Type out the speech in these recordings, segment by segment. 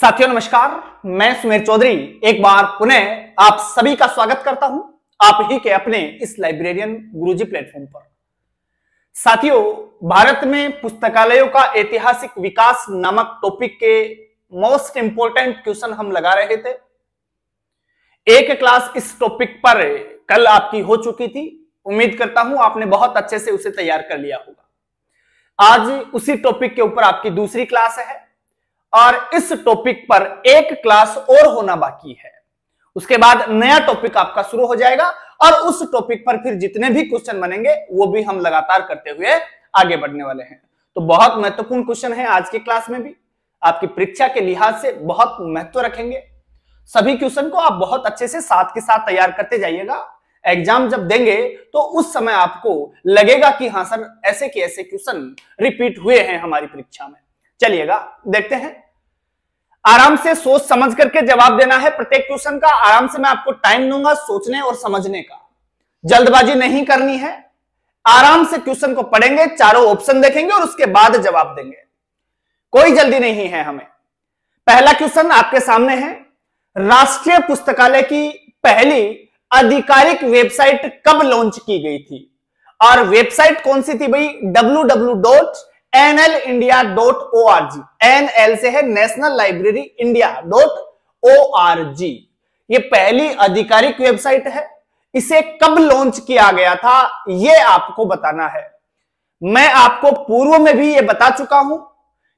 साथियों नमस्कार मैं सुमेर चौधरी एक बार पुनः आप सभी का स्वागत करता हूं आप ही के अपने इस लाइब्रेरियन गुरुजी प्लेटफॉर्म पर साथियों भारत में पुस्तकालयों का ऐतिहासिक विकास नामक टॉपिक के मोस्ट इंपोर्टेंट क्वेश्चन हम लगा रहे थे एक क्लास इस टॉपिक पर कल आपकी हो चुकी थी उम्मीद करता हूं आपने बहुत अच्छे से उसे तैयार कर लिया होगा आज उसी टॉपिक के ऊपर आपकी दूसरी क्लास है और इस टॉपिक पर एक क्लास और होना बाकी है उसके बाद नया टॉपिक आपका शुरू हो जाएगा और उस टॉपिक पर फिर जितने भी क्वेश्चन बनेंगे वो भी हम लगातार करते हुए आगे बढ़ने वाले हैं तो बहुत महत्वपूर्ण क्वेश्चन है आज के क्लास में भी आपकी परीक्षा के लिहाज से बहुत महत्व रखेंगे सभी क्वेश्चन को आप बहुत अच्छे से साथ के साथ तैयार करते जाइएगा एग्जाम जब देंगे तो उस समय आपको लगेगा कि हाँ सर ऐसे के ऐसे क्वेश्चन रिपीट हुए हैं हमारी परीक्षा में चलिएगा देखते हैं आराम से सोच समझ करके जवाब देना है प्रत्येक क्वेश्चन का आराम से मैं आपको टाइम दूंगा सोचने और समझने का जल्दबाजी नहीं करनी है आराम से क्वेश्चन को पढ़ेंगे चारों ऑप्शन देखेंगे और उसके बाद जवाब देंगे कोई जल्दी नहीं है हमें पहला क्वेश्चन आपके सामने है राष्ट्रीय पुस्तकालय की पहली आधिकारिक वेबसाइट कब लॉन्च की गई थी और वेबसाइट कौन सी थी भाई W W dot N L India dot O R G N L से है national library India dot O R G ये पहली आधिकारिक वेबसाइट है इसे कब लॉन्च किया गया था ये आपको बताना है मैं आपको पूर्व में भी ये बता चुका हूं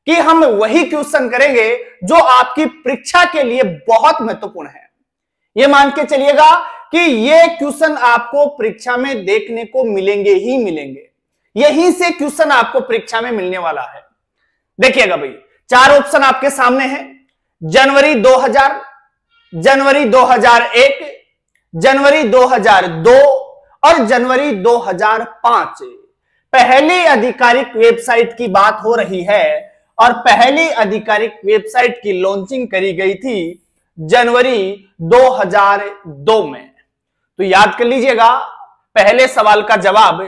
कि हम वही क्वेश्चन करेंगे जो आपकी परीक्षा के लिए बहुत महत्वपूर्ण है यह मान के चलिएगा कि यह क्वेश्चन आपको परीक्षा में देखने को मिलेंगे ही मिलेंगे यहीं से क्वेश्चन आपको परीक्षा में मिलने वाला है देखिएगा भाई चार ऑप्शन आपके सामने हैं जनवरी 2000 जनवरी 2001 जनवरी 2002 और जनवरी 2005 पहली आधिकारिक वेबसाइट की बात हो रही है और पहली आधिकारिक वेबसाइट की लॉन्चिंग करी गई थी जनवरी 2002 में तो याद कर लीजिएगा पहले सवाल का जवाब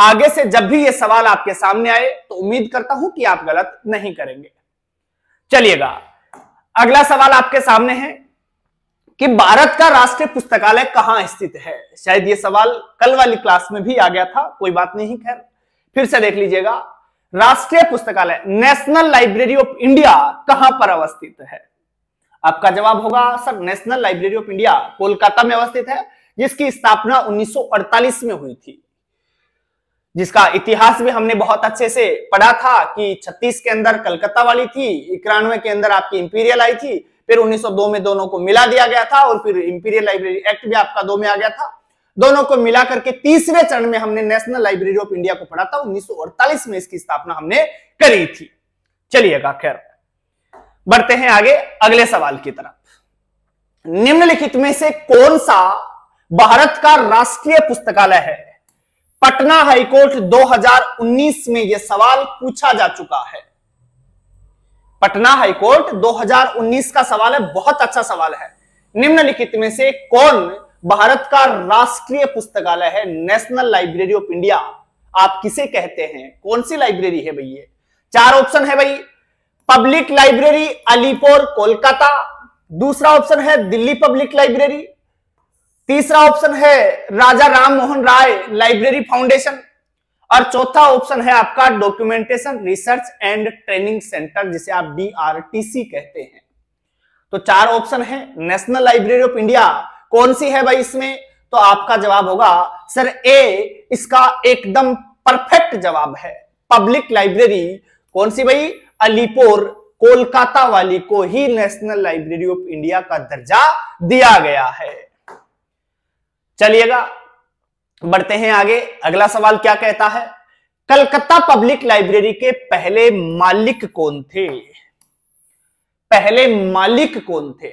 आगे से जब भी ये सवाल आपके सामने आए तो उम्मीद करता हूं कि आप गलत नहीं करेंगे चलिएगा अगला सवाल आपके सामने है कि भारत का राष्ट्रीय पुस्तकालय कहां स्थित है शायद ये सवाल कल वाली क्लास में भी आ गया था कोई बात नहीं खैर फिर से देख लीजिएगा राष्ट्रीय पुस्तकालय नेशनल लाइब्रेरी ऑफ इंडिया कहां पर अवस्थित है आपका जवाब होगा sir national library of India Kolkata में अवस्थित है जिसकी स्थापना 1948 में हुई थी जिसका इतिहास भी हमने बहुत अच्छे से पढ़ा था कि छत्तीस के अंदर कलकत्ता वाली थी इक्यानवे के अंदर आपकी इंपीरियल आई थी फिर 1902 में दोनों को मिला दिया गया था और फिर इंपीरियल लाइब्रेरी एक्ट भी आपका दो में आ गया था दोनों को मिला करके तीसरे चरण में हमने नेशनल लाइब्रेरी ऑफ इंडिया को पढ़ा था उन्नीस में इसकी स्थापना हमने करी थी चलिएगा खैर बढ़ते हैं आगे अगले सवाल की तरफ निम्नलिखित में से कौन सा भारत का राष्ट्रीय पुस्तकालय है पटना हाईकोर्ट 2019 में यह सवाल पूछा जा चुका है पटना हाईकोर्ट 2019 का सवाल है बहुत अच्छा सवाल है निम्नलिखित में से कौन भारत का राष्ट्रीय पुस्तकालय है नेशनल लाइब्रेरी ऑफ इंडिया आप किसे कहते हैं कौन सी लाइब्रेरी है भैया चार ऑप्शन है भाई पब्लिक लाइब्रेरी अलीपुर कोलकाता दूसरा ऑप्शन है दिल्ली पब्लिक लाइब्रेरी तीसरा ऑप्शन है राजा राम मोहन राय लाइब्रेरी फाउंडेशन और चौथा ऑप्शन है आपका documentation research and training centre जिसे आप डीआरटीसी कहते हैं तो चार ऑप्शन है नेशनल लाइब्रेरी ऑफ इंडिया कौन सी है भाई इसमें तो आपका जवाब होगा सर ए इसका एकदम परफेक्ट जवाब है पब्लिक लाइब्रेरी कौन सी भाई अलीपुर कोलकाता वाली को ही नेशनल लाइब्रेरी ऑफ इंडिया का दर्जा दिया गया है चलिएगा बढ़ते हैं आगे अगला सवाल क्या कहता है कलकत्ता पब्लिक लाइब्रेरी के पहले मालिक कौन थे पहले मालिक कौन थे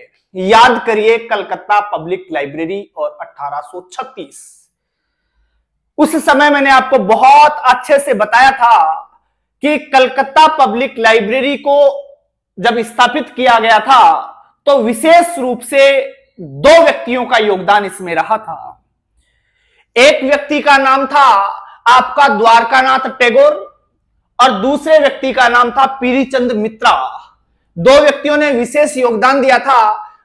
याद करिए कलकत्ता पब्लिक लाइब्रेरी और 1836 उस समय मैंने आपको बहुत अच्छे से बताया था कि कलकत्ता पब्लिक लाइब्रेरी को जब स्थापित किया गया था तो विशेष रूप से दो व्यक्तियों का योगदान इसमें रहा था एक व्यक्ति का नाम था आपका द्वारकानाथ टैगोर और दूसरे व्यक्ति का नाम था पीरीचंद मित्रा दो व्यक्तियों ने विशेष योगदान दिया था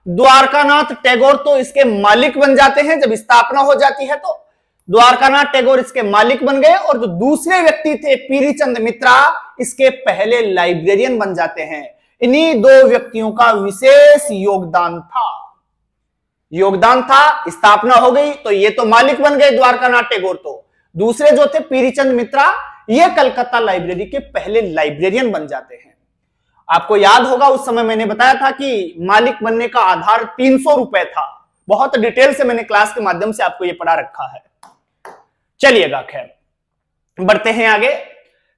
द्वारकानाथ टैगोर तो इसके मालिक बन जाते हैं जब स्थापना हो जाती है तो द्वारकानाथ टैगोर इसके मालिक बन गए और जो दूसरे व्यक्ति थे पीरीचंद मित्रा इसके पहले लाइब्रेरियन बन जाते हैं इन्हीं दो व्यक्तियों का विशेष योगदान था योगदान था स्थापना हो गई तो ये तो मालिक बन गए द्वारका नाथ टेगोर तो दूसरे जो थे पीरीचंद मित्रा ये कलकत्ता लाइब्रेरी के पहले लाइब्रेरियन बन जाते हैं आपको याद होगा उस समय मैंने बताया था कि मालिक बनने का आधार तीन सौ रुपए था बहुत डिटेल से मैंने क्लास के माध्यम से आपको ये पढ़ा रखा है चलिएगा खैर बढ़ते हैं आगे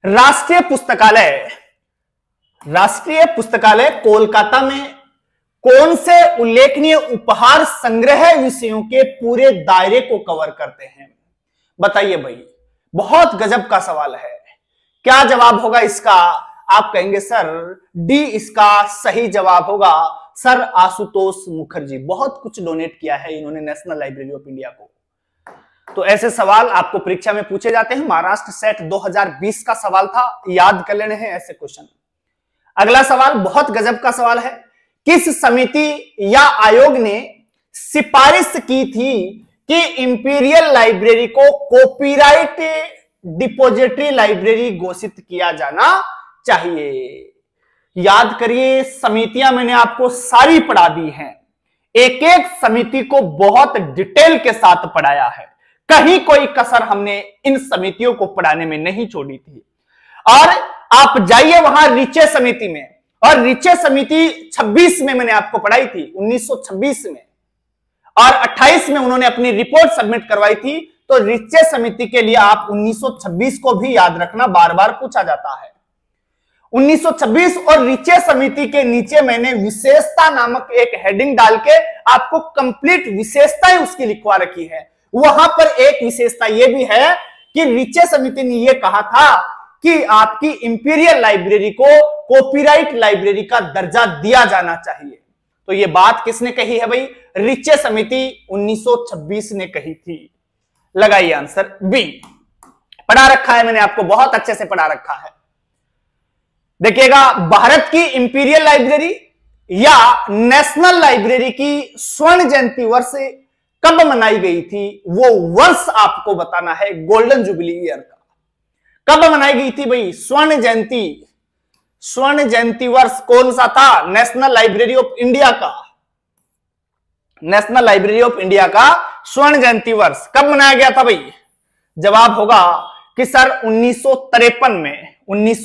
राष्ट्रीय पुस्तकालय राष्ट्रीय पुस्तकालय कोलकाता में कौन से उल्लेखनीय उपहार संग्रह विषयों के पूरे दायरे को कवर करते हैं बताइए भाई बहुत गजब का सवाल है क्या जवाब होगा इसका आप कहेंगे सर डी इसका सही जवाब होगा सर आशुतोष मुखर्जी बहुत कुछ डोनेट किया है इन्होंने नेशनल लाइब्रेरी ऑफ इंडिया को तो ऐसे सवाल आपको परीक्षा में पूछे जाते हैं महाराष्ट्र सेट 2020 का सवाल था याद कर लेने हैं ऐसे क्वेश्चन अगला सवाल बहुत गजब का सवाल है किस समिति या आयोग ने सिफारिश की थी कि इंपीरियल लाइब्रेरी को कॉपीराइट डिपोजिटरी लाइब्रेरी घोषित किया जाना चाहिए याद करिए समितियां मैंने आपको सारी पढ़ा दी हैं एक एक समिति को बहुत डिटेल के साथ पढ़ाया है कहीं कोई कसर हमने इन समितियों को पढ़ाने में नहीं छोड़ी थी और आप जाइए वहां रिचे समिति में और रिचे समिति 26 में मैंने आपको पढ़ाई थी 1926 में और 28 में उन्होंने अपनी रिपोर्ट सबमिट करवाई थी तो रिचे समिति के लिए आप 1926 को भी याद रखना बार बार पूछा जाता है 1926 और रिचे समिति के नीचे मैंने विशेषता नामक एक हेडिंग डाल के आपको कंप्लीट विशेषता उसकी लिखवा रखी है वहां पर एक विशेषता यह भी है कि रिचे समिति ने यह कहा था कि आपकी इंपीरियल लाइब्रेरी को कॉपीराइट लाइब्रेरी का दर्जा दिया जाना चाहिए तो ये बात किसने कही है भाई रिचे समिति 1926 ने कही थी लगाइए आंसर बी पढ़ा रखा है मैंने आपको बहुत अच्छे से पढ़ा रखा है देखिएगा भारत की इंपीरियल लाइब्रेरी या नेशनल लाइब्रेरी की स्वर्ण जयंती वर्ष कब मनाई गई थी वो वर्ष आपको बताना है गोल्डन जुबली ईयर का कब मनाई गई थी भाई स्वर्ण जयंती स्वर्ण जयंती वर्ष कौन सा था नेशनल लाइब्रेरी ऑफ इंडिया का नेशनल लाइब्रेरी ऑफ इंडिया का स्वर्ण जयंती वर्ष कब मनाया गया था भाई जवाब होगा कि सर उन्नीस में उन्नीस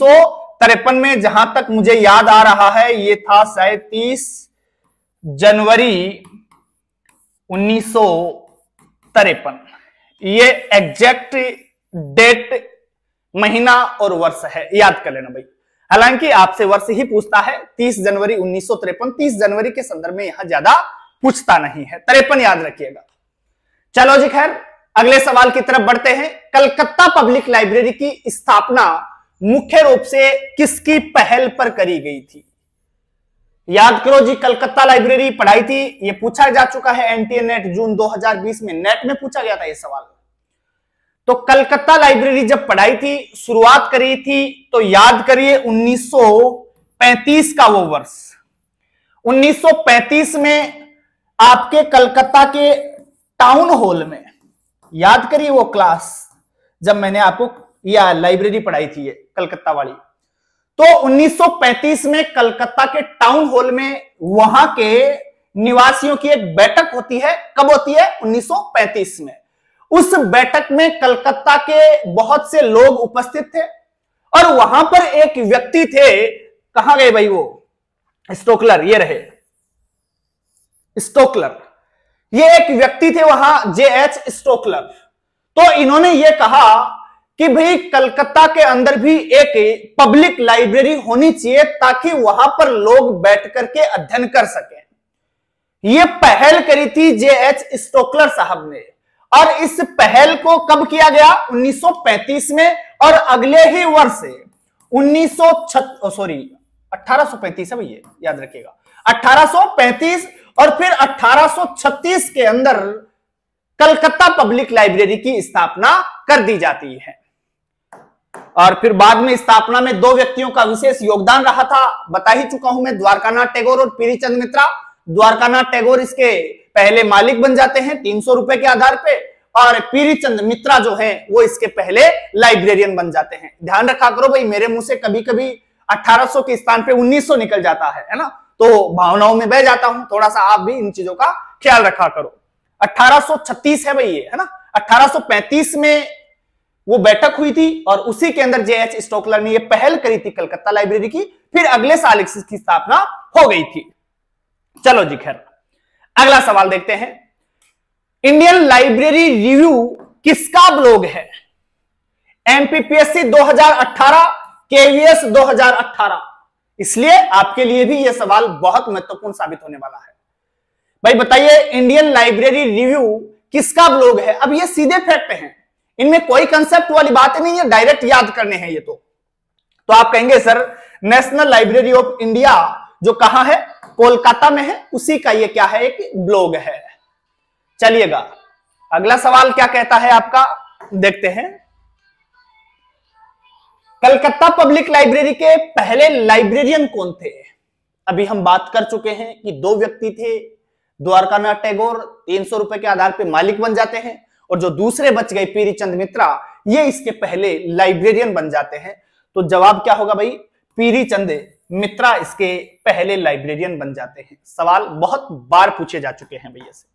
में जहां तक मुझे याद आ रहा है ये था सैतीस जनवरी उन्नीस ये एग्जैक्ट डेट महीना और वर्ष है याद कर लेना भाई हालांकि आपसे वर्ष ही पूछता है 30 जनवरी उन्नीस 30 जनवरी के संदर्भ में यहां ज्यादा पूछता नहीं है त्रेपन याद रखिएगा चलो जी खैर अगले सवाल की तरफ बढ़ते हैं कलकत्ता पब्लिक लाइब्रेरी की स्थापना मुख्य रूप से किसकी पहल पर करी गई थी याद करो जी कलकत्ता लाइब्रेरी पढ़ाई थी ये पूछा जा चुका है एनटीए नेट जून 2020 में नेट में पूछा गया था ये सवाल तो कलकत्ता लाइब्रेरी जब पढ़ाई थी शुरुआत करी थी तो याद करिए 1935 का वो वर्ष 1935 में आपके कलकत्ता के टाउन हॉल में याद करिए वो क्लास जब मैंने आपको या लाइब्रेरी पढ़ाई थी कलकत्ता वाली तो 1935 में कलकत्ता के टाउन हॉल में वहां के निवासियों की एक बैठक होती है कब होती है 1935 में उस बैठक में कलकत्ता के बहुत से लोग उपस्थित थे और वहां पर एक व्यक्ति थे कहा गए भाई वो स्टोकलर ये रहे स्टोकलर ये एक व्यक्ति थे वहां जे एच स्टोकलर तो इन्होंने ये कहा कि भाई कलकत्ता के अंदर भी एक पब्लिक लाइब्रेरी होनी चाहिए ताकि वहां पर लोग बैठ करके अध्ययन कर सकें ये पहल करी थी जे एच स्टोकलर साहब ने और इस पहल को कब किया गया 1935 में और अगले ही वर्ष उन्नीस सॉरी 1835 है भैया याद रखिएगा 1835 और फिर 1836 के अंदर कलकत्ता पब्लिक लाइब्रेरी की स्थापना कर दी जाती है और फिर बाद में स्थापना में दो व्यक्तियों का विशेष योगदान रहा था बता ही चुका हूं मैं द्वारकानाथ टैगोर और पीरीचंद मित्रा द्वारकानाथ टैगोर इसके पहले मालिक बन जाते हैं तीन सौ रुपए के आधार पे और पीरी चंद मित्रा जो है वो इसके पहले लाइब्रेरियन बन जाते हैं ध्यान रखा करो भाई मेरे मुंह से कभी कभी 1800 के स्थान पे 1900 निकल जाता है है ना तो भावनाओं में बह जाता हूं थोड़ा सा आप भी इन चीजों का ख्याल रखा करो 1836 है भाई ये है ना 1835 में वो बैठक हुई थी और उसी के अंदर जे एच स्टोकलर ने ये पहल करी थी कलकत्ता लाइब्रेरी की फिर अगले साल इसकी स्थापना हो गई थी चलो जी खैर अगला सवाल देखते हैं इंडियन लाइब्रेरी रिव्यू किसका ब्लॉग है एमपीपीएससी 2018 केवीएस 2018 इसलिए आपके लिए भी यह सवाल बहुत महत्वपूर्ण साबित होने वाला है भाई बताइए इंडियन लाइब्रेरी रिव्यू किसका ब्लॉग है अब ये सीधे फैक्ट हैं इनमें कोई कंसेप्ट वाली बात नहीं है डायरेक्ट याद करने हैं ये तो तो आप कहेंगे sir national library of India जो कहा है कोलकाता में है उसी का ये क्या है एक ब्लॉग है चलिएगा अगला सवाल क्या कहता है आपका देखते हैं कलकत्ता पब्लिक लाइब्रेरी के पहले लाइब्रेरियन कौन थे अभी हम बात कर चुके हैं कि दो व्यक्ति थे द्वारकानाथ टैगोर तीन सौ रुपए के आधार पर मालिक बन जाते हैं और जो दूसरे बच गए पीरी चंद मित्रा ये इसके पहले लाइब्रेरियन बन जाते हैं तो जवाब क्या होगा भाई पीरी चंद मित्रा इसके पहले लाइब्रेरियन बन जाते हैं सवाल बहुत बार पूछे जा चुके हैं भैया से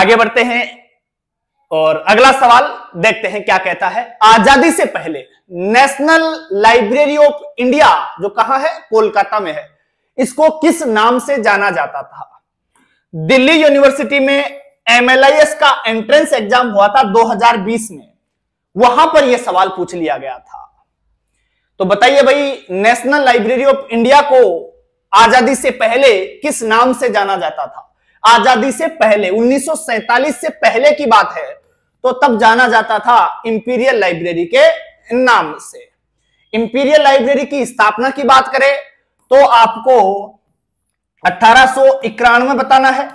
आगे बढ़ते हैं और अगला सवाल देखते हैं क्या कहता है आजादी से पहले नेशनल लाइब्रेरी ऑफ इंडिया जो कहा है कोलकाता में है इसको किस नाम से जाना जाता था दिल्ली यूनिवर्सिटी में एमएलआईएस का एंट्रेंस एग्जाम हुआ था 2020 में वहां पर यह सवाल पूछ लिया गया था तो बताइए भाई नेशनल लाइब्रेरी ऑफ इंडिया को आजादी से पहले किस नाम से जाना जाता था आजादी से पहले 1947 से पहले की बात है तो तब जाना जाता था इंपीरियल लाइब्रेरी के नाम से इंपीरियल लाइब्रेरी की स्थापना की बात करें तो आपको अठारह बताना है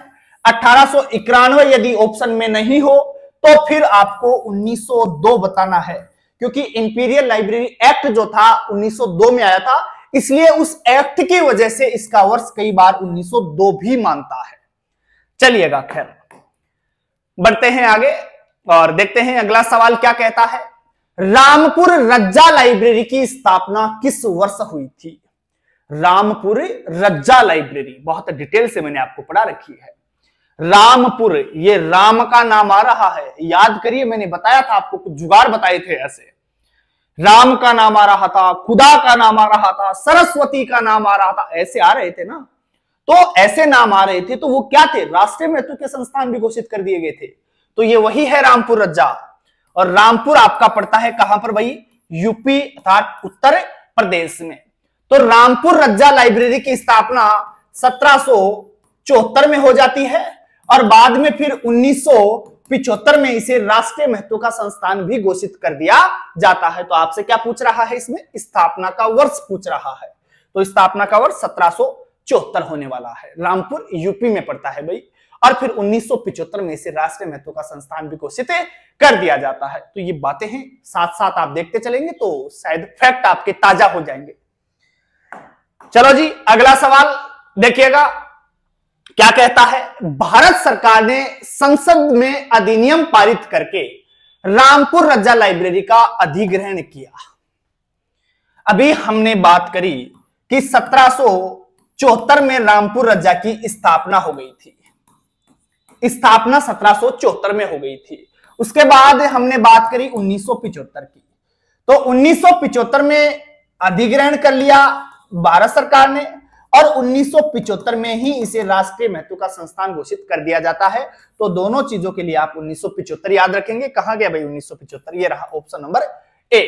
अठारह यदि ऑप्शन में नहीं हो तो फिर आपको 1902 बताना है क्योंकि इंपीरियल लाइब्रेरी एक्ट जो था 1902 में आया था इसलिए उस एक्ट की वजह से इसका वर्ष कई बार 1902 भी मानता है चलिएगा खैर बढ़ते हैं आगे और देखते हैं अगला सवाल क्या कहता है रामपुर रज्जा लाइब्रेरी की स्थापना किस वर्ष हुई थी रामपुर रज्जा लाइब्रेरी बहुत डिटेल से मैंने आपको पढ़ा रखी है रामपुर ये राम का नाम आ रहा है याद करिए मैंने बताया था आपको कुछ जुगाड़ बताए थे ऐसे राम का नाम आ रहा था खुदा का नाम आ रहा था सरस्वती का नाम आ रहा था ऐसे आ रहे थे ना तो ऐसे नाम आ रहे थे तो वो क्या थे राष्ट्रीय महत्व के संस्थान भी घोषित कर दिए गए थे तो ये वही है रामपुर रज्जा और रामपुर आपका पड़ता है कहां पर भाई यूपी अर्थात उत्तर प्रदेश में तो रामपुर रज्जा लाइब्रेरी की स्थापना सत्रह में हो जाती है और बाद में फिर उन्नीस पिछहत्तर में इसे राष्ट्रीय महत्व का संस्थान भी घोषित कर दिया जाता है तो आपसे क्या पूछ रहा है इसमें स्थापना का वर्ष पूछ रहा है तो स्थापना का वर्ष सत्रह होने वाला है रामपुर यूपी में पड़ता है भाई और फिर उन्नीस में इसे राष्ट्रीय महत्व का संस्थान भी घोषित कर दिया जाता है तो ये बातें हैं साथ साथ आप देखते चलेंगे तो शायद फैक्ट आपके ताजा हो जाएंगे चलो जी अगला सवाल देखिएगा क्या कहता है भारत सरकार ने संसद में अधिनियम पारित करके रामपुर रज्जा लाइब्रेरी का अधिग्रहण किया अभी हमने बात करी कि सत्रह में रामपुर रज्जा की स्थापना हो गई थी स्थापना सत्रह में हो गई थी उसके बाद हमने बात करी उन्नीस की तो उन्नीस में अधिग्रहण कर लिया भारत सरकार ने और उन्नीस में ही इसे राष्ट्रीय महत्व का संस्थान घोषित कर दिया जाता है तो दोनों चीजों के लिए आप उन्नीस याद रखेंगे कहा गया भाई उन्नीस ये रहा ऑप्शन नंबर ए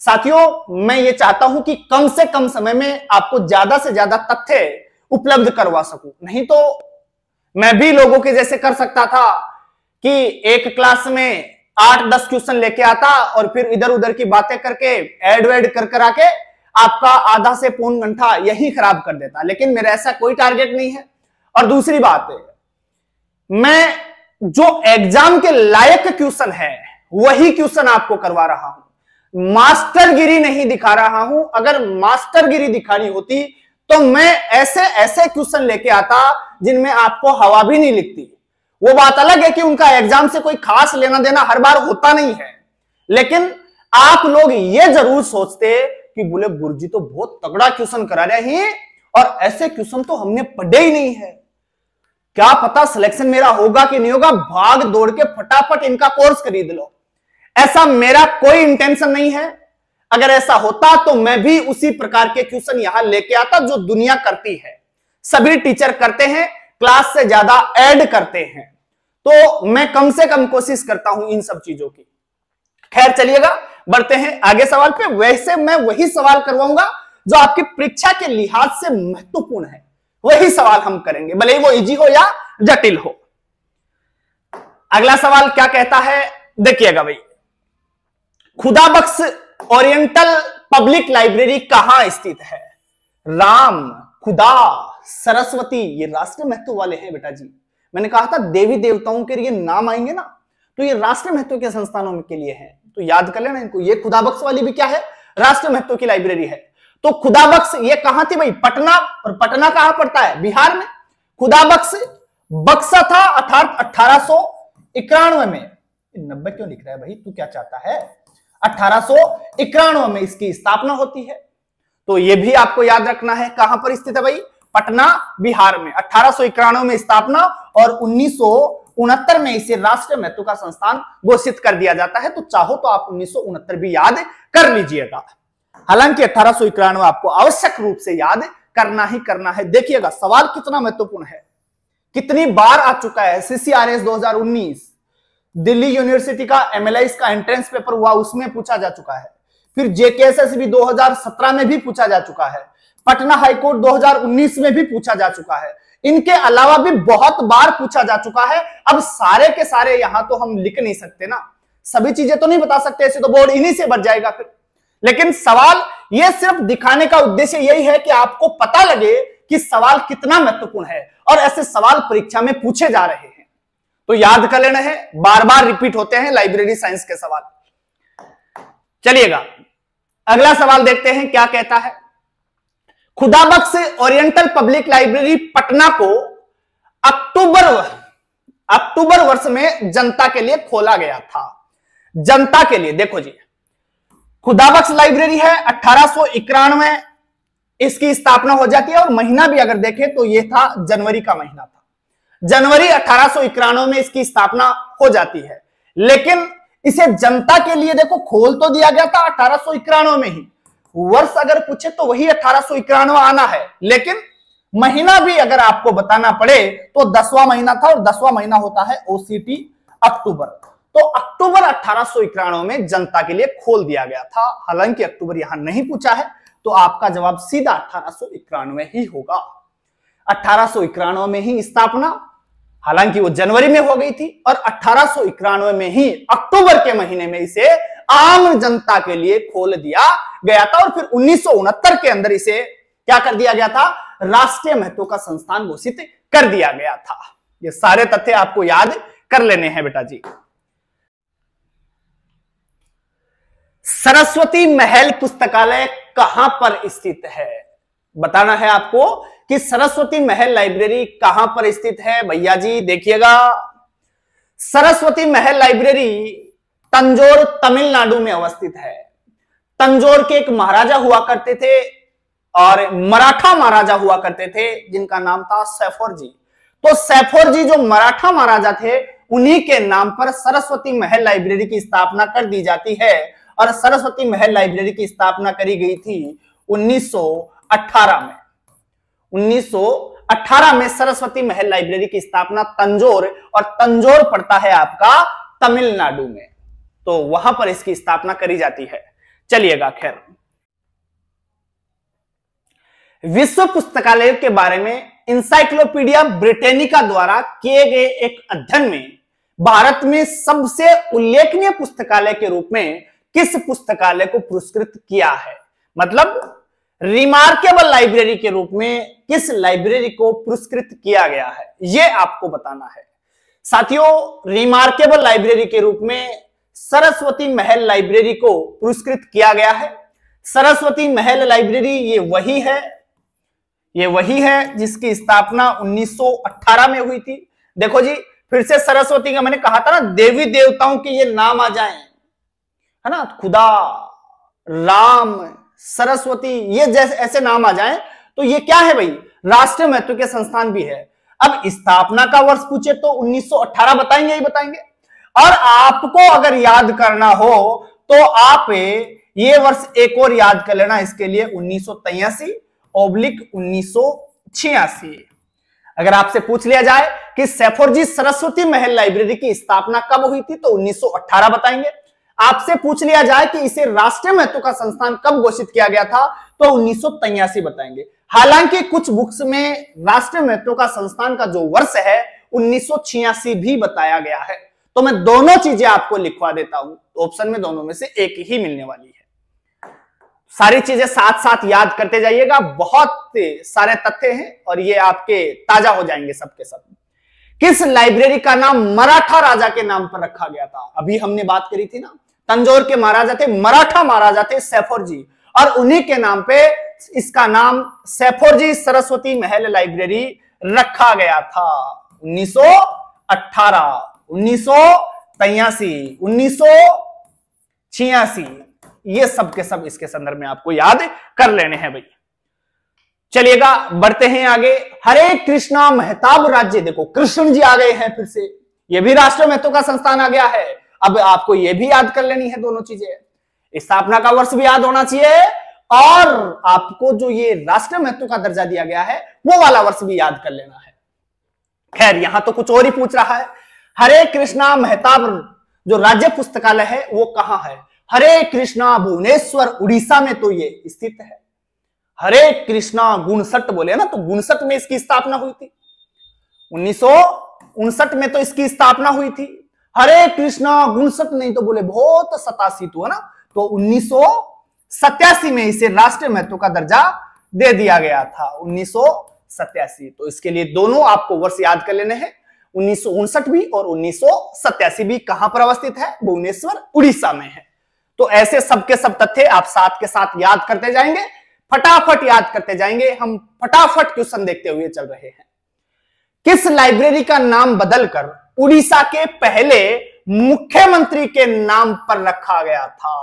साथियों मैं ये चाहता हूं कि कम से कम समय में आपको ज्यादा से ज्यादा तथ्य उपलब्ध करवा सकूं नहीं तो मैं भी लोगों के जैसे कर सकता था कि एक क्लास में आठ दस क्वेश्चन लेके आता और फिर इधर उधर की बातें करके एड वेड कर कर आके आपका आधा से पौन घंटा यही खराब कर देता लेकिन मेरा ऐसा कोई टारगेट नहीं है और दूसरी बात है मैं जो एग्जाम के लायक क्वेश्चन है वही क्वेश्चन आपको करवा रहा हूं मास्टरगिरी नहीं दिखा रहा हूं अगर मास्टरगिरी दिखानी होती तो मैं ऐसे ऐसे क्वेश्चन लेके आता जिनमें आपको हवा भी नहीं लिखती वो बात अलग है कि उनका एग्जाम से कोई खास लेना देना हर बार होता नहीं है लेकिन आप लोग ये जरूर सोचते कि बोले गुरुजी तो बहुत तगड़ा क्वेश्चन करा रहे हैं और ऐसे क्वेश्चन तो हमने पढ़े ही नहीं है क्या पता सिलेक्शन मेरा होगा कि नहीं होगा भाग दौड़ के फटाफट इनका कोर्स खरीद लो ऐसा मेरा कोई इंटेंशन नहीं है अगर ऐसा होता तो मैं भी उसी प्रकार के क्वेश्चन यहां लेके आता जो दुनिया करती है सभी टीचर करते हैं क्लास से ज्यादा ऐड करते हैं तो मैं कम से कम कोशिश करता हूं इन सब चीजों की खैर चलिएगा बढ़ते हैं आगे सवाल पे वैसे मैं वही सवाल करवाऊंगा जो आपकी परीक्षा के लिहाज से महत्वपूर्ण है वही सवाल हम करेंगे भले ही वो इजी हो या जटिल हो अगला सवाल क्या कहता है देखिएगा भाई खुदा बख्श ओरिएंटल पब्लिक लाइब्रेरी कहां स्थित है राम खुदा सरस्वती ये राष्ट्र महत्व वाले हैं बेटा जी मैंने कहा था देवी देवताओं के लिए नाम आएंगे ना तो ये राष्ट्र महत्व के संस्थानों के लिए है तो याद कर लेना इनको ये खुदाबक्स वाली भी क्या है राष्ट्र महत्व की लाइब्रेरी है तो खुदाबक्स ये कहां थी भाई पटना और पटना कहां पड़ता है बिहार में खुदाबक्स बक्सा था अर्थात अठारह सौ में नब्बे क्यों लिख रहा है भाई तू क्या चाहता है अठारह में इसकी स्थापना होती है तो ये भी आपको याद रखना है कहां पर स्थित है भाई पटना बिहार में अठारह में स्थापना और उन्नीस उनहत्तर में इसे राष्ट्रीय महत्व का संस्थान घोषित कर दिया जाता है तो चाहो तो आप उन्नीस भी याद कर लीजिएगा हालांकि अठारह सौ आपको आवश्यक रूप से याद करना ही करना है देखिएगा सवाल कितना महत्वपूर्ण है कितनी बार आ चुका है सीसीआरएस 2019 दिल्ली यूनिवर्सिटी का एमएलआईस का एंट्रेंस पेपर हुआ उसमें पूछा जा चुका है फिर जेकेएसएस भी 2017 में भी पूछा जा चुका है पटना हाईकोर्ट 2019 में भी पूछा जा चुका है इनके अलावा भी बहुत बार पूछा जा चुका है अब सारे के सारे यहां तो हम लिख नहीं सकते ना सभी चीजें तो नहीं बता सकते ऐसे तो बोर्ड इन्हीं से बच जाएगा फिर लेकिन सवाल यह सिर्फ दिखाने का उद्देश्य यही है कि आपको पता लगे कि सवाल कितना महत्वपूर्ण है और ऐसे सवाल परीक्षा में पूछे जा रहे हैं तो याद कर लेना है बार बार रिपीट होते हैं लाइब्रेरी साइंस के सवाल चलिएगा अगला सवाल देखते हैं क्या कहता है खुदाबक से ओरिएंटल पब्लिक लाइब्रेरी पटना को अक्टूबर अक्टूबर वर्ष में जनता के लिए खोला गया था जनता के लिए देखो जी खुदाबक्स लाइब्रेरी है अठारह इसकी स्थापना हो जाती है और महीना भी अगर देखें तो यह था जनवरी का महीना था जनवरी अठारह में इसकी स्थापना हो जाती है लेकिन इसे जनता के लिए देखो खोल तो दिया गया था अठारह में ही वर्ष अगर पूछे तो वही अठारह आना है लेकिन महीना भी अगर आपको बताना पड़े तो दसवां महीना था और दसवां महीना होता है ओसीटी अक्टूबर तो अक्टूबर अठारह में जनता के लिए खोल दिया गया था हालांकि अक्टूबर यहां नहीं पूछा है तो आपका जवाब सीधा अठारह ही होगा अठारह में ही स्थापना हालांकि वो जनवरी में हो गई थी और अठारह में ही अक्टूबर के महीने में इसे आम जनता के लिए खोल दिया गया था और फिर उन्नीस के अंदर इसे क्या कर दिया गया था राष्ट्रीय महत्व का संस्थान घोषित कर दिया गया था ये सारे तथ्य आपको याद कर लेने हैं बेटा जी सरस्वती महल पुस्तकालय कहां पर स्थित है बताना है आपको कि सरस्वती महल लाइब्रेरी कहां पर स्थित है भैया जी देखिएगा सरस्वती महल लाइब्रेरी तंजोर तमिलनाडु में अवस्थित है तंजोर के एक महाराजा हुआ करते थे और मराठा महाराजा हुआ करते थे जिनका नाम था सैफोर जी तो सैफोर जी जो मराठा महाराजा थे उन्हीं के नाम पर सरस्वती महल लाइब्रेरी की स्थापना कर दी जाती है और सरस्वती महल लाइब्रेरी की स्थापना करी गई थी 1918 में 1918 में सरस्वती महल लाइब्रेरी की स्थापना तंजोर और तंजोर पड़ता है आपका तमिलनाडु में तो वहां पर इसकी स्थापना करी जाती है चलिएगा खैर विश्व पुस्तकालय के बारे में इंसाइक्लोपीडिया ब्रिटेनिका द्वारा किए गए एक अध्ययन में भारत में सबसे उल्लेखनीय पुस्तकालय के रूप में किस पुस्तकालय को पुरस्कृत किया है मतलब रिमार्केबल लाइब्रेरी के रूप में किस लाइब्रेरी को पुरस्कृत किया गया है यह आपको बताना है साथियों रिमार्केबल लाइब्रेरी के रूप में सरस्वती महल लाइब्रेरी को पुरस्कृत किया गया है सरस्वती महल लाइब्रेरी ये वही है ये वही है जिसकी स्थापना 1918 में हुई थी देखो जी फिर से सरस्वती का मैंने कहा था ना देवी देवताओं के ये नाम आ जाए है ना खुदा राम सरस्वती ये जैसे ऐसे नाम आ जाए तो ये क्या है भाई राष्ट्रीय महत्व के संस्थान भी है अब स्थापना का वर्ष पूछे तो 1918 बताएंगे ही बताएंगे और आपको अगर याद करना हो तो आप ये वर्ष एक और याद कर लेना इसके लिए उन्नीस ओब्लिक उन्नीस अगर आपसे पूछ लिया जाए कि सेफोरजी सरस्वती महल लाइब्रेरी की स्थापना कब हुई थी तो 1918 बताएंगे आपसे पूछ लिया जाए कि इसे राष्ट्रीय महत्व का संस्थान कब घोषित किया गया था तो उन्नीस बताएंगे हालांकि कुछ बुक्स में राष्ट्रीय महत्व का संस्थान का जो वर्ष है उन्नीस भी बताया गया है तो मैं दोनों चीजें आपको लिखवा देता हूं ऑप्शन तो में दोनों में से एक ही मिलने वाली है सारी चीजें साथ साथ याद करते जाइएगा बहुत सारे तथ्य हैं और ये आपके ताजा हो जाएंगे सबके सब किस लाइब्रेरी का नाम मराठा राजा के नाम पर रखा गया था अभी हमने बात करी थी ना तंजोर के महाराजा थे मराठा महाराजा थे सैफोर जी और उन्हीं के नाम पे इसका नाम सैफोर जी सरस्वती महल लाइब्रेरी रखा गया था 1918 उन्नीस सौ उन्नीस सौ छियासी ये सब के सब इसके संदर्भ में आपको याद कर लेने हैं भाई चलिएगा बढ़ते हैं आगे हरे कृष्णा महताब राज्य देखो कृष्ण जी आ गए हैं फिर से ये भी राष्ट्र महत्व का संस्थान आ गया है अब आपको ये भी याद कर लेनी है दोनों चीजें स्थापना का वर्ष भी याद होना चाहिए और आपको जो ये राष्ट्र महत्व का दर्जा दिया गया है वो वाला वर्ष भी याद कर लेना है खैर यहां तो कुछ और ही पूछ रहा है हरे कृष्णा मेहताब जो राज्य पुस्तकालय है वो कहां है हरे कृष्णा भुवनेश्वर उड़ीसा में तो ये स्थित है हरे कृष्णा गुणसठ बोले ना तो गुणसठ में इसकी स्थापना हुई थी उन्नीस में तो इसकी स्थापना हुई थी हरे कृष्णा गुणसठ नहीं तो बोले बहुत सतासी तो है ना तो उन्नीस में इसे राष्ट्रीय महत्व का दर्जा दे दिया गया था उन्नीस तो इसके लिए दोनों आपको वर्ष याद कर लेने हैं उन्नीस भी और उन्नीस भी कहां पर अवस्थित है भुवनेश्वर उड़ीसा में है तो ऐसे सबके सब तथ्य आप साथ के साथ याद करते जाएंगे फटाफट याद करते जाएंगे हम फटाफट क्वेश्चन देखते हुए चल रहे हैं किस लाइब्रेरी का नाम बदलकर उड़ीसा के पहले मुख्यमंत्री के नाम पर रखा गया था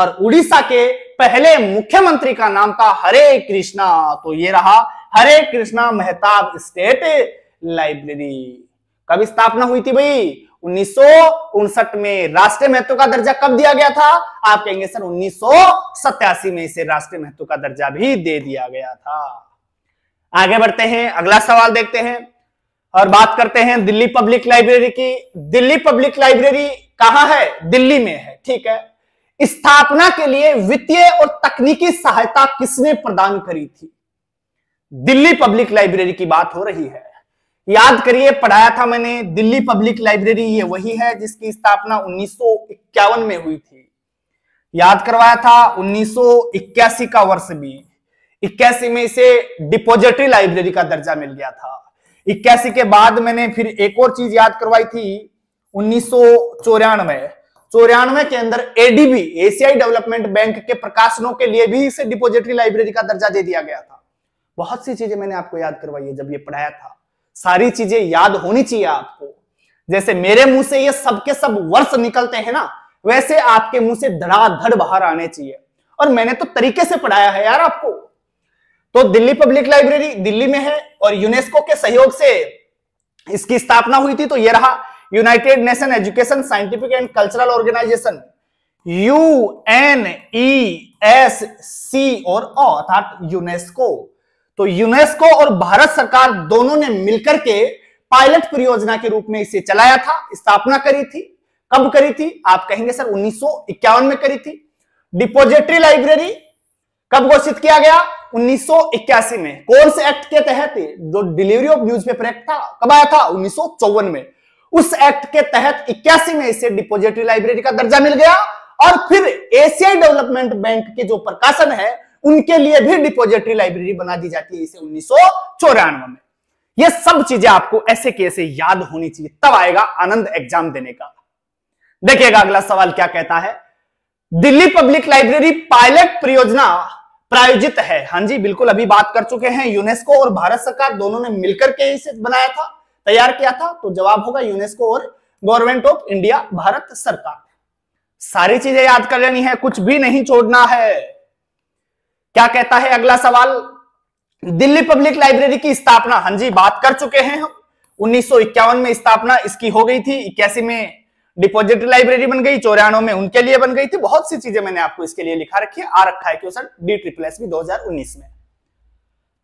और उड़ीसा के पहले मुख्यमंत्री का नाम था हरे कृष्णा तो ये रहा हरे कृष्णा मेहताब स्टेट लाइब्रेरी कब स्थापना हुई थी भाई उन्नीस में राष्ट्रीय महत्व का दर्जा कब दिया गया था आप कहेंगे सर उन्नीस में इसे राष्ट्रीय महत्व का दर्जा भी दे दिया गया था आगे बढ़ते हैं अगला सवाल देखते हैं और बात करते हैं दिल्ली पब्लिक लाइब्रेरी की दिल्ली पब्लिक लाइब्रेरी कहां है दिल्ली में है ठीक है स्थापना के लिए वित्तीय और तकनीकी सहायता किसने प्रदान करी थी दिल्ली पब्लिक लाइब्रेरी की बात हो रही है याद करिए पढ़ाया था मैंने दिल्ली पब्लिक लाइब्रेरी ये वही है जिसकी स्थापना उन्नीस में हुई थी याद करवाया था 1981 का वर्ष भी इक्यासी में इसे डिपोजिटरी लाइब्रेरी का दर्जा मिल गया था इक्यासी के बाद मैंने फिर एक और चीज याद करवाई थी उन्नीस सौ चौरानवे के अंदर एडीबी एशियाई डेवलपमेंट बैंक के प्रकाशनों के लिए भी इसे डिपोजिटरी लाइब्रेरी का दर्जा दे दिया गया था बहुत सी चीजें मैंने आपको याद करवाई है जब ये पढ़ाया था सारी चीजें याद होनी चाहिए आपको जैसे मेरे मुंह से ये सब के सब वर्ष निकलते हैं ना वैसे आपके मुंह से धड़ाधड़ बाहर आने चाहिए और मैंने तो तरीके से पढ़ाया है यार आपको तो दिल्ली पब्लिक लाइब्रेरी दिल्ली में है और यूनेस्को के सहयोग से इसकी स्थापना हुई थी तो यह रहा united nation education scientific and cultural organization U N E S C और अर्थात यूनेस्को तो यूनेस्को और भारत सरकार दोनों ने मिलकर के पायलट परियोजना के रूप में इसे चलाया था स्थापना करी थी कब करी थी आप कहेंगे सर उन्नीस में करी थी डिपोजिटरी लाइब्रेरी कब घोषित किया गया 1981 में कोर्स एक्ट के तहत जो डिलीवरी ऑफ न्यूज़पेपर एक्ट था कब आया था उन्नीस में उस एक्ट के तहत इक्यासी में इसे डिपोजिटरी लाइब्रेरी का दर्जा मिल गया और फिर एशियाई डेवलपमेंट बैंक के जो प्रकाशन है उनके लिए भी डिपोजिटरी लाइब्रेरी बना दी जाती है इसे उन्नीस में ये सब चीजें आपको ऐसे कैसे याद होनी चाहिए तब आएगा आनंद एग्जाम देने का देखिएगा अगला सवाल क्या कहता है दिल्ली पब्लिक लाइब्रेरी पायलट परियोजना प्रायोजित है हाँ जी बिल्कुल अभी बात कर चुके हैं यूनेस्को और भारत सरकार दोनों ने मिलकर के इसे बनाया था तैयार किया था तो जवाब होगा यूनेस्को और गवर्नमेंट ऑफ इंडिया भारत सरकार सारी चीजें याद कर लेनी है कुछ भी नहीं छोड़ना है क्या कहता है अगला सवाल दिल्ली पब्लिक लाइब्रेरी की स्थापना हां जी बात कर चुके हैं हम उन्नीस में स्थापना इसकी हो गई थी इक्यासी में डिपोजिट लाइब्रेरी बन गई चौरानवे में उनके लिए बन गई थी बहुत सी चीजें मैंने आपको इसके लिए लिखा रखी आ रखा है क्वेश्चन डी ट्रिपल एस भी 2019 में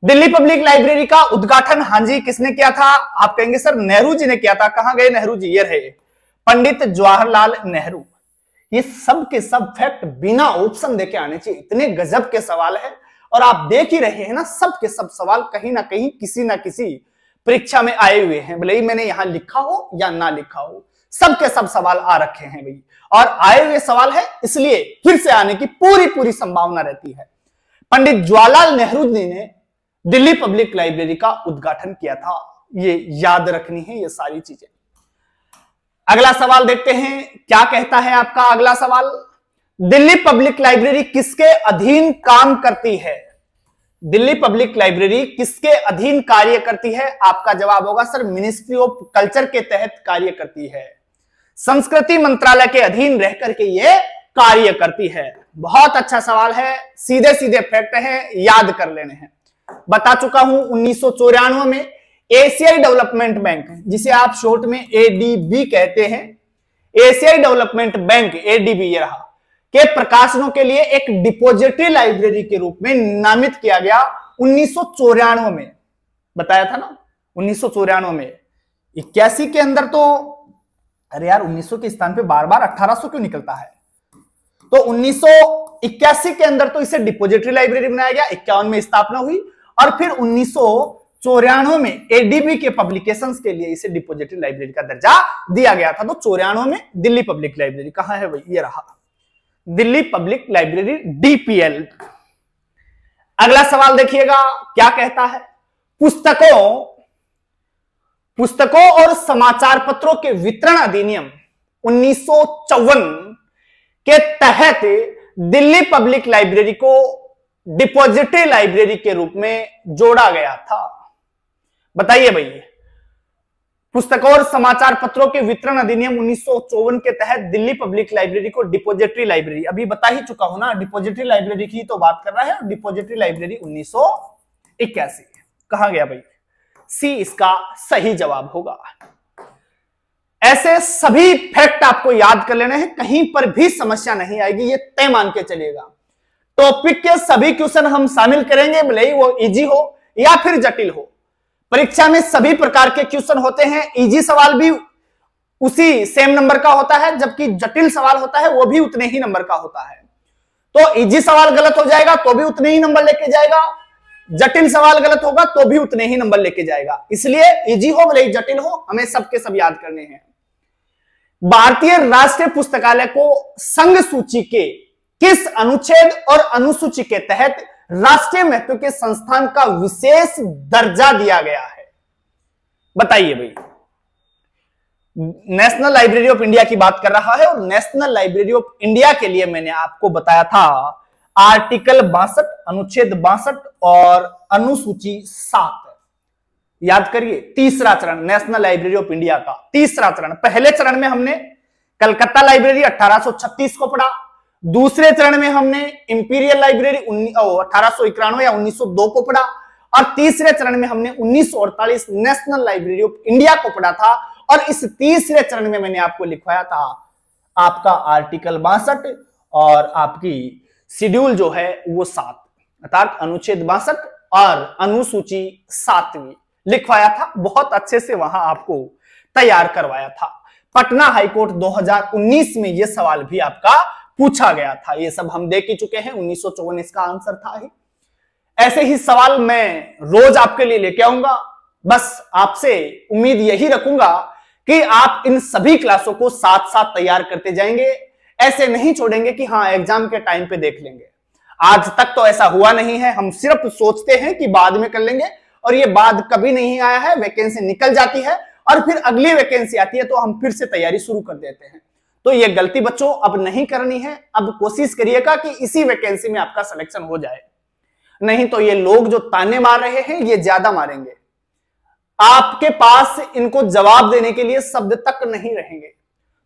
दिल्ली पब्लिक लाइब्रेरी का उद्घाटन हांजी किसने किया था आप कहेंगे सर नेहरू जी ने किया था कहा गए नेहरू जी ये रहे पंडित जवाहरलाल नेहरू ये सब के सब फैक्ट बिना ऑप्शन देके आने चाहिए इतने गजब के सवाल है और आप देख ही रहे हैं ना सब के सब सवाल कहीं ना कहीं किसी ना किसी परीक्षा में आए हुए हैं भले ही मैंने यहाँ लिखा हो या ना लिखा हो सब के सब सवाल आ रखे हैं भाई और आए हुए सवाल है इसलिए फिर से आने की पूरी पूरी संभावना रहती है पंडित जवाहरलाल नेहरू जी ने दिल्ली पब्लिक लाइब्रेरी का उद्घाटन किया था ये याद रखनी है ये सारी चीजें अगला सवाल देखते हैं क्या कहता है आपका अगला सवाल दिल्ली पब्लिक लाइब्रेरी किसके अधीन काम करती है दिल्ली पब्लिक लाइब्रेरी किसके अधीन कार्य करती है आपका जवाब होगा सर मिनिस्ट्री ऑफ कल्चर के तहत कार्य करती है संस्कृति मंत्रालय के अधीन रह करके ये कार्य करती है बहुत अच्छा सवाल है सीधे सीधे फैक्ट है याद कर लेने हैं बता चुका हूं उन्नीस में एशियाई डेवलपमेंट बैंक जिसे आप शॉर्ट में एडीबी कहते हैं एशियाई डेवलपमेंट बैंक एडीबी ये रहा के प्रकाशनों के लिए एक डिपोजिटरी लाइब्रेरी के रूप में नामित किया गया उन्नीस में बताया था ना उन्नीस में इक्यासी के अंदर तो अरे यार 1900 के स्थान पे बार बार 1800 क्यों निकलता है तो 1981 के अंदर तो इसे डिपोजिटरी लाइब्रेरी बनाया गया इक्यावन में स्थापना हुई और फिर चौरानवे में एडीबी के पब्लिकेशन के लिए इसे डिपोजिटरी लाइब्रेरी का दर्जा दिया गया था तो चौरानवे में दिल्ली पब्लिक लाइब्रेरी कहा है भाई ये रहा दिल्ली पब्लिक लाइब्रेरी डीपीएल अगला सवाल देखिएगा क्या कहता है पुस्तकों पुस्तकों और समाचार पत्रों के वितरण अधिनियम उन्नीस के तहत दिल्ली पब्लिक लाइब्रेरी को डिपोजिटरी लाइब्रेरी के रूप में जोड़ा गया था बताइए भाई पुस्तकों और समाचार पत्रों के वितरण अधिनियम उन्नीस के तहत दिल्ली पब्लिक लाइब्रेरी को डिपोजिटरी लाइब्रेरी अभी बता ही चुका हूं ना डिपोजिटरी लाइब्रेरी की तो बात कर रहा है डिपोजिटरी लाइब्रेरी उन्नीस कहा गया भाई सी इसका सही जवाब होगा ऐसे सभी फैक्ट आपको याद कर लेने हैं कहीं पर भी समस्या नहीं आएगी ये तय मान के चलिएगा टॉपिक के सभी क्वेश्चन हम शामिल करेंगे भले ही वो इजी हो या फिर जटिल हो परीक्षा में सभी प्रकार के क्वेश्चन होते हैं इजी सवाल भी उसी सेम नंबर का होता है जबकि जटिल सवाल होता है वो भी उतने ही नंबर का होता है तो इजी सवाल गलत हो जाएगा तो भी उतने ही नंबर लेके जाएगा जटिल सवाल गलत होगा तो भी उतने ही नंबर लेके जाएगा इसलिए इजी हो भले ही जटिल हो हमें सबके सब याद करने हैं भारतीय राष्ट्रीय पुस्तकालय को संघ सूची के किस अनुच्छेद और अनुसूची के तहत राष्ट्रीय महत्व के संस्थान का विशेष दर्जा दिया गया है बताइए भाई नेशनल लाइब्रेरी ऑफ इंडिया की बात कर रहा है और नेशनल लाइब्रेरी ऑफ इंडिया के लिए मैंने आपको बताया था आर्टिकल बासठ अनुच्छेद बासठ और अनुसूची सात याद करिए तीसरा चरण नेशनल लाइब्रेरी ऑफ इंडिया का तीसरा चरण पहले चरण में हमने कलकत्ता लाइब्रेरी 1836 को पढ़ा दूसरे चरण में हमने इंपीरियल लाइब्रेरी अठारह या 1902 को पढ़ा और तीसरे चरण में हमने 1948 नेशनल लाइब्रेरी ऑफ इंडिया को पढ़ा था और इस तीसरे चरण में मैंने आपको लिखवाया था आपका आर्टिकल बासठ और आपकी शेड्यूल जो है वो सात अर्थात अनुच्छेद बासठ और अनुसूची सातवीं लिखवाया था बहुत अच्छे से वहां आपको तैयार करवाया था पटना हाईकोर्ट उन्नीस में यह सवाल भी आपका पूछा गया था ये सब हम देख ही चुके हैं उन्नीस इसका आंसर था ही ऐसे ही सवाल मैं रोज आपके लिए लेके आऊंगा बस आपसे उम्मीद यही रखूंगा कि आप इन सभी क्लासों को साथ साथ तैयार करते जाएंगे ऐसे नहीं छोड़ेंगे कि हाँ एग्जाम के टाइम पे देख लेंगे आज तक तो ऐसा हुआ नहीं है हम सिर्फ सोचते हैं कि बाद में कर लेंगे और ये बाद कभी नहीं आया है वैकेंसी निकल जाती है और फिर अगली वैकेंसी आती है तो हम फिर से तैयारी शुरू कर देते हैं तो ये गलती बच्चों अब नहीं करनी है अब कोशिश करिएगा कि इसी वैकेंसी में आपका सिलेक्शन हो जाए नहीं तो ये लोग जो ताने मार रहे हैं ये ज्यादा मारेंगे आपके पास इनको जवाब देने के लिए शब्द तक नहीं रहेंगे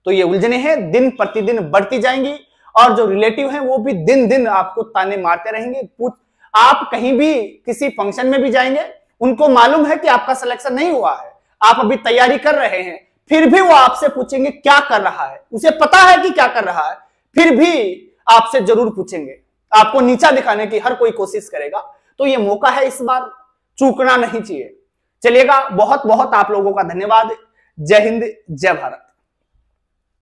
तो ये उलझने हैं दिन प्रतिदिन बढ़ती जाएंगी और जो रिलेटिव हैं वो भी दिन दिन आपको ताने मारते रहेंगे आप कहीं भी किसी फंक्शन में भी जाएंगे उनको मालूम है कि आपका सिलेक्शन नहीं हुआ है आप अभी तैयारी कर रहे हैं फिर भी वो आपसे पूछेंगे क्या कर रहा है उसे पता है कि क्या कर रहा है फिर भी आपसे जरूर पूछेंगे आपको नीचा दिखाने की हर कोई कोशिश करेगा तो ये मौका है इस बार चूकना नहीं चाहिए चलिएगा बहुत बहुत आप लोगों का धन्यवाद जय हिंद जय भारत